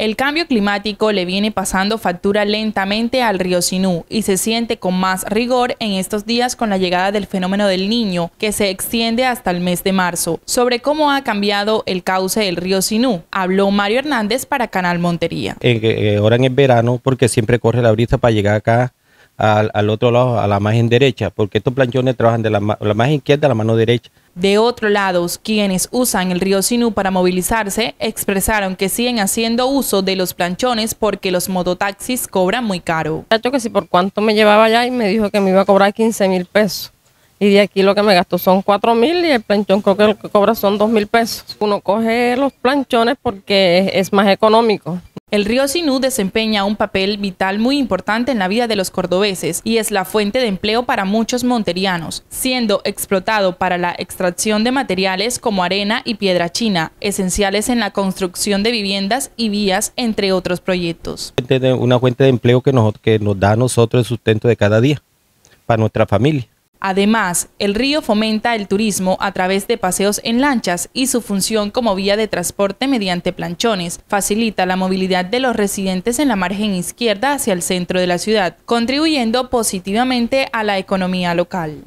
El cambio climático le viene pasando factura lentamente al río Sinú y se siente con más rigor en estos días con la llegada del fenómeno del niño, que se extiende hasta el mes de marzo. Sobre cómo ha cambiado el cauce del río Sinú, habló Mario Hernández para Canal Montería. Eh, ahora en el verano, porque siempre corre la brisa para llegar acá al, otro lado, a la margen derecha, porque estos planchones trabajan de la, la margen izquierda a la mano derecha. De otro lado, quienes usan el río Sinú para movilizarse expresaron que siguen haciendo uso de los planchones porque los mototaxis cobran muy caro. Yo que si por cuánto me llevaba allá y me dijo que me iba a cobrar 15 mil pesos. Y de aquí lo que me gastó son 4 mil y el planchón creo que lo que cobra son 2 mil pesos. Uno coge los planchones porque es más económico. El río Sinú desempeña un papel vital muy importante en la vida de los cordobeses y es la fuente de empleo para muchos monterianos, siendo explotado para la extracción de materiales como arena y piedra china, esenciales en la construcción de viviendas y vías, entre otros proyectos. Una fuente de empleo que nos, que nos da a nosotros el sustento de cada día para nuestra familia. Además, el río fomenta el turismo a través de paseos en lanchas y su función como vía de transporte mediante planchones facilita la movilidad de los residentes en la margen izquierda hacia el centro de la ciudad, contribuyendo positivamente a la economía local.